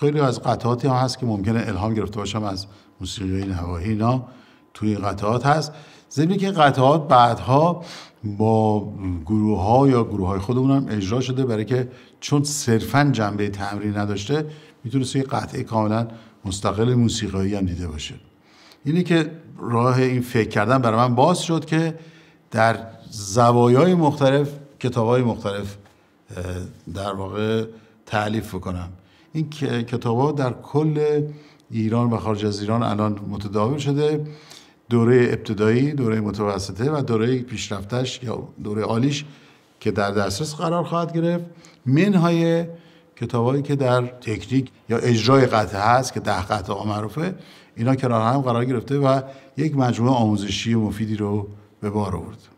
خیلی از قطعاتی ها هست که ممکنه الهام گرفته باشم از موسیقی نواهی اینا توی قطعات هست زمین که قطعات بعدها با گروه ها یا گروه های خودمون هم اجرا شده برای که چون صرفا جنبه تمرین نداشته میتونست یه قطعه کاملا مستقل موسیقایی هم دیده باشه اینه که راه این فکر کردن برای من باز شد که در زوایای مختلف کتاب های مختلف در واقع تعلیف بکنم این کتاب ها در کل ایران و خارج از ایران الان متداول شده دوره ابتدایی دوره متوسطه و دوره پیشرفتش یا دوره عالیش که در دسترس قرار خواهد گرفت منهای کتابایی که در تکنیک یا اجرای قطعه هست که ده قطعه معروفه اینا کنار هم قرار گرفته و یک مجموعه آموزشی مفیدی رو به بار آورد